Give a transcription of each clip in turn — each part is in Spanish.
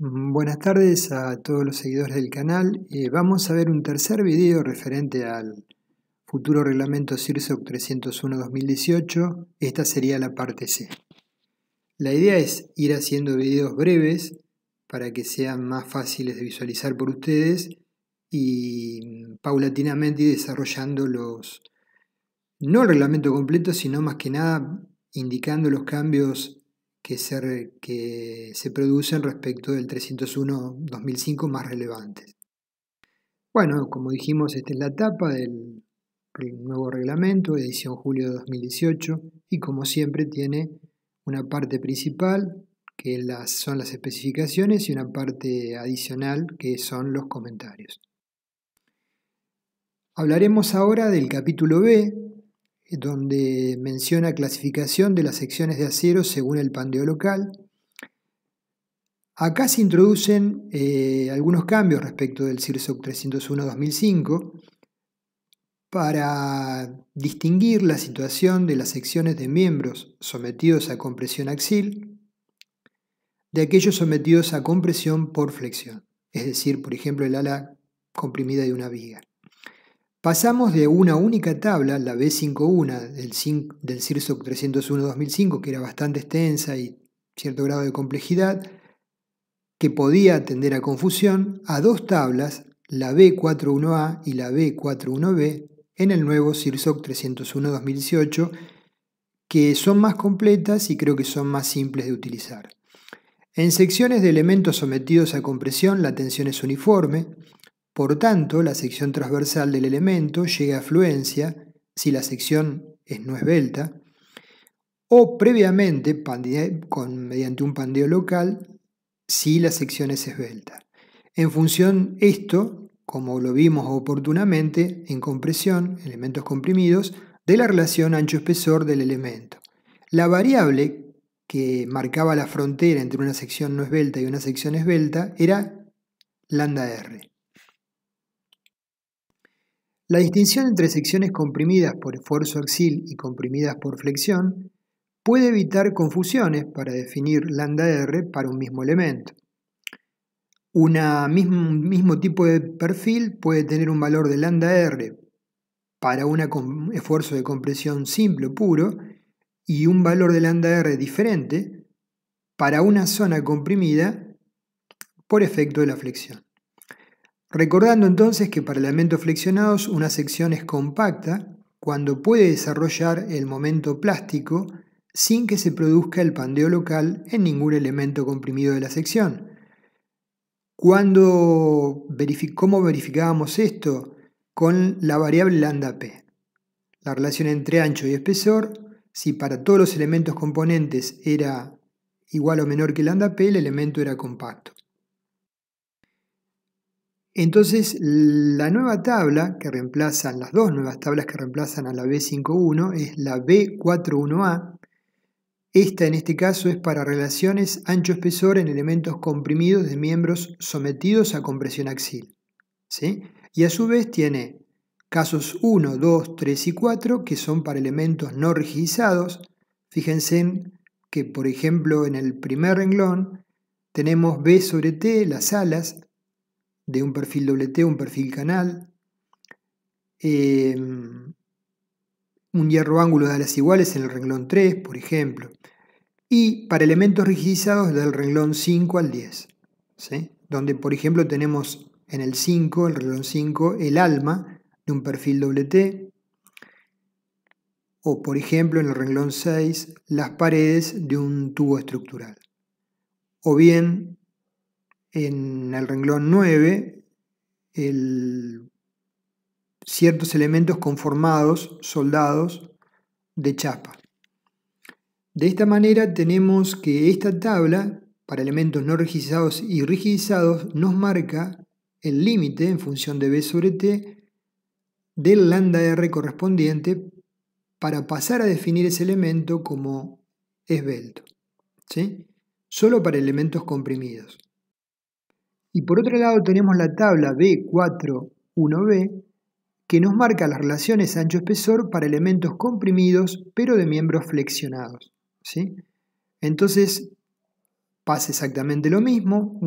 Mm, buenas tardes a todos los seguidores del canal. Eh, vamos a ver un tercer video referente al futuro reglamento CIRSOC 301-2018. Esta sería la parte C. La idea es ir haciendo videos breves para que sean más fáciles de visualizar por ustedes y mm, paulatinamente ir desarrollando los, no el reglamento completo, sino más que nada indicando los cambios que se, que se producen respecto del 301-2005 más relevantes. Bueno, como dijimos, esta es la etapa del nuevo reglamento, edición julio de 2018, y como siempre tiene una parte principal, que son las especificaciones, y una parte adicional, que son los comentarios. Hablaremos ahora del capítulo B, donde menciona clasificación de las secciones de acero según el pandeo local. Acá se introducen eh, algunos cambios respecto del CIRSOC 301-2005 para distinguir la situación de las secciones de miembros sometidos a compresión axil de aquellos sometidos a compresión por flexión, es decir, por ejemplo, el ala comprimida de una viga. Pasamos de una única tabla, la B51 del, CIRSOC 301-2005, que era bastante extensa y cierto grado de complejidad, que podía tender a confusión, a dos tablas, la B41A y la B41B, en el nuevo CIRSOC 301-2018, que son más completas y creo que son más simples de utilizar. En secciones de elementos sometidos a compresión la tensión es uniforme, por tanto, la sección transversal del elemento llega a fluencia si la sección es no esbelta, o previamente mediante un pandeo local si la sección es esbelta. En función esto, como lo vimos oportunamente en compresión, elementos comprimidos, de la relación ancho-espesor del elemento. La variable que marcaba la frontera entre una sección no esbelta y una sección esbelta era lambda r. La distinción entre secciones comprimidas por esfuerzo axil y comprimidas por flexión puede evitar confusiones para definir lambda r para un mismo elemento. un mismo tipo de perfil puede tener un valor de lambda r para un esfuerzo de compresión simple o puro y un valor de lambda r diferente para una zona comprimida por efecto de la flexión. Recordando entonces que para elementos flexionados una sección es compacta cuando puede desarrollar el momento plástico sin que se produzca el pandeo local en ningún elemento comprimido de la sección. Cuando ¿Cómo verificábamos esto? Con la variable lambda p. La relación entre ancho y espesor, si para todos los elementos componentes era igual o menor que lambda p, el elemento era compacto. Entonces, la nueva tabla que reemplazan, las dos nuevas tablas que reemplazan a la B51 es la B41A. Esta en este caso es para relaciones ancho-espesor en elementos comprimidos de miembros sometidos a compresión axil. ¿sí? Y a su vez tiene casos 1, 2, 3 y 4 que son para elementos no rigidizados. Fíjense que, por ejemplo, en el primer renglón tenemos B sobre T, las alas, de un perfil doble T, un perfil canal, em, un hierro ángulo de alas iguales en el renglón 3, por ejemplo, y para elementos rigidizados del renglón 5 al 10, donde por ejemplo tenemos en el 5, el renglón 5, el alma de un perfil doble T o por ejemplo en el renglón 6, las paredes de un tubo estructural, o bien en el renglón 9, ciertos elementos conformados, soldados, de chapa. De esta manera tenemos que esta tabla, para elementos no rigidizados y rigidizados, nos marca el límite en función de B sobre T del lambda R correspondiente para pasar a definir ese elemento como esbelto. ¿sí? Solo para elementos comprimidos. Y por otro lado tenemos la tabla B4.1b que nos marca las relaciones ancho-espesor para elementos comprimidos pero de miembros flexionados. ¿sí? Entonces pasa exactamente lo mismo,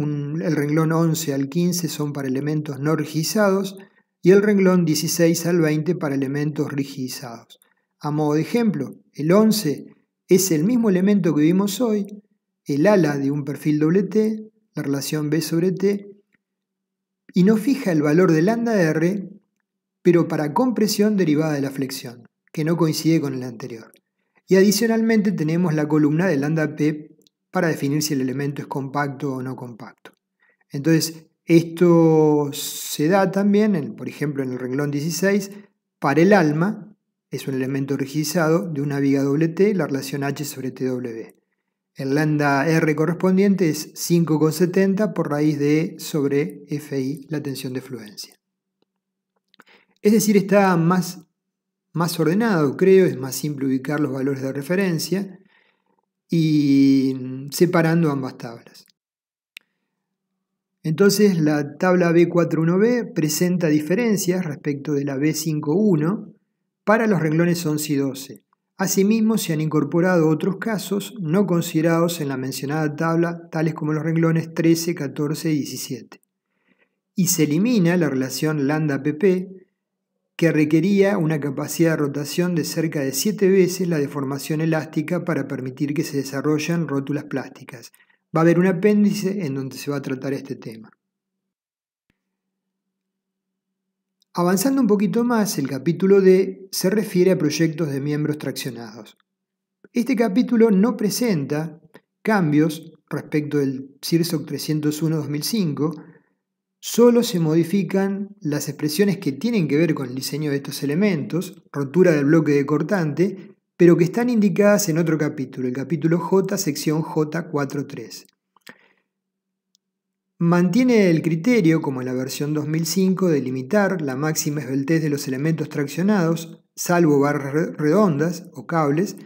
el renglón 11 al 15 son para elementos no rigizados y el renglón 16 al 20 para elementos rigidizados. A modo de ejemplo, el 11 es el mismo elemento que vimos hoy, el ala de un perfil doble T, la relación B sobre T, y no fija el valor del lambda R, pero para compresión derivada de la flexión, que no coincide con el anterior. Y adicionalmente tenemos la columna del lambda P para definir si el elemento es compacto o no compacto. Entonces, esto se da también, por ejemplo, en el renglón 16, para el alma, es un elemento rigidizado de una viga doble T, la relación H sobre TW. El lambda R correspondiente es 5,70 por raíz de E sobre FI, la tensión de fluencia. Es decir, está más, más ordenado, creo, es más simple ubicar los valores de referencia y separando ambas tablas. Entonces la tabla B41B presenta diferencias respecto de la B51 para los renglones 11 y 12. Asimismo, se han incorporado otros casos no considerados en la mencionada tabla, tales como los renglones 13, 14 y 17. Y se elimina la relación lambda-pp, que requería una capacidad de rotación de cerca de 7 veces la deformación elástica para permitir que se desarrollen rótulas plásticas. Va a haber un apéndice en donde se va a tratar este tema. Avanzando un poquito más, el capítulo D se refiere a proyectos de miembros traccionados. Este capítulo no presenta cambios respecto del CIRSOC 301-2005, solo se modifican las expresiones que tienen que ver con el diseño de estos elementos, rotura del bloque de cortante, pero que están indicadas en otro capítulo, el capítulo J, sección J43. Mantiene el criterio, como en la versión 2005, de limitar la máxima esbeltez de los elementos traccionados, salvo barras redondas o cables,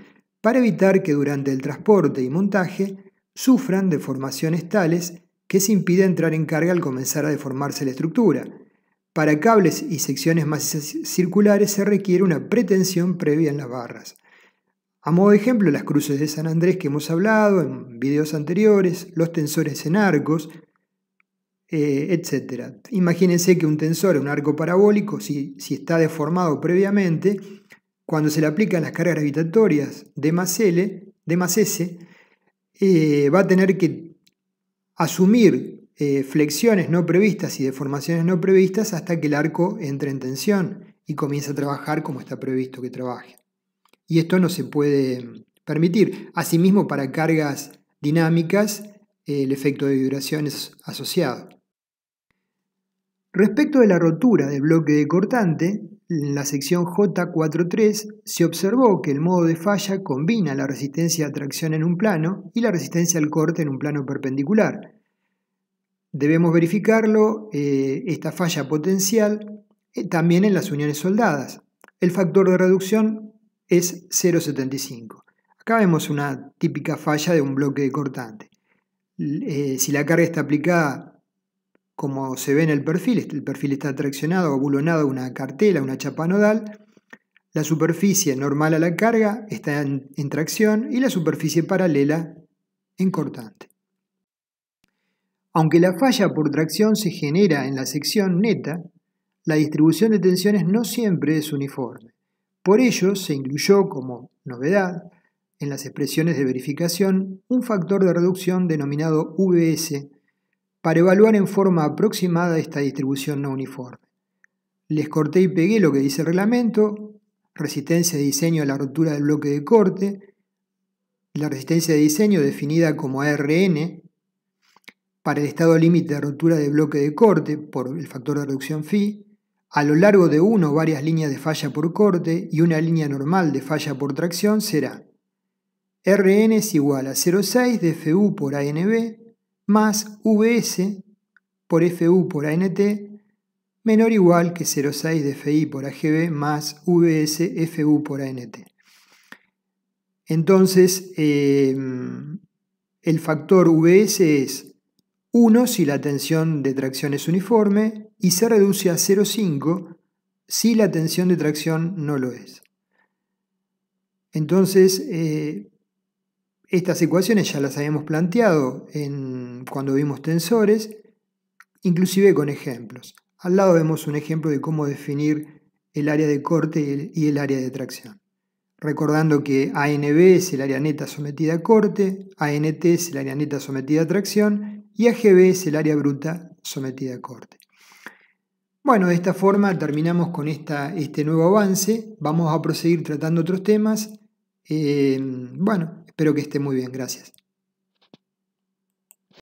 para evitar que durante el transporte y montaje sufran deformaciones tales que se impida entrar en carga al comenzar a deformarse la estructura. Para cables y secciones más circulares se requiere una pretensión previa en las barras. A modo de ejemplo, las cruces de San Andrés que hemos hablado en videos anteriores, los tensores en arcos, eh, etcétera etc. Imagínense que un tensor, un arco parabólico, si, está deformado previamente, cuando se le aplican las cargas gravitatorias de más L, de S, eh, va a tener que asumir eh, flexiones no previstas y deformaciones no previstas hasta que el arco entre en tensión y comience a trabajar como está previsto que trabaje. Y esto no se puede mm, permitir. Asimismo, para cargas dinámicas, el efecto de vibración es asociado. Respecto de la rotura del bloque de cortante, en la sección J43 se observó que el modo de falla combina la resistencia a tracción en un plano y la resistencia al corte en un plano perpendicular. Debemos verificarlo, eh, esta falla potencial, eh, también en las uniones soldadas. El factor de reducción es 0,75. Acá vemos una típica falla de un bloque de cortante. Eh, si la carga está aplicada como se ve en el perfil, el perfil está traccionado o a una cartela, una chapa nodal, la superficie normal a la carga está en, en tracción y la superficie paralela en cortante. Aunque la falla por tracción se genera en la sección neta, la distribución de tensiones no siempre es uniforme. Por ello, se incluyó como novedad en las expresiones de verificación un factor de reducción denominado VS para evaluar en forma aproximada esta distribución no uniforme. Les corté y pegué lo que dice el reglamento, resistencia de diseño a la rotura del bloque de corte, la resistencia de diseño definida como Rn para el estado límite de rotura de bloque de corte por el factor de reducción phi, a lo largo de uno o varias líneas de falla por corte y una línea normal de falla por tracción será Rn es igual a 0,6 de Fu por ANB más VS por FU por ANT menor o igual que 0,6 de FI por AGB más VS FU por ANT. Entonces, em, el factor VS es 1 si la tensión de tracción es uniforme y se reduce a 0,5 si la tensión de tracción no lo es. Entonces, eh, estas ecuaciones ya las habíamos planteado en, cuando vimos tensores, inclusive con ejemplos. Al lado vemos un ejemplo de cómo definir el área de corte y el, área de tracción. Recordando que ANB es el área neta sometida a corte, ANT es el área neta sometida a tracción y AGB es el área bruta sometida a corte. Bueno, de esta forma terminamos con esta, este nuevo avance. Vamos a proseguir tratando otros temas. Eh, bueno, Espero que esté muy bien, gracias.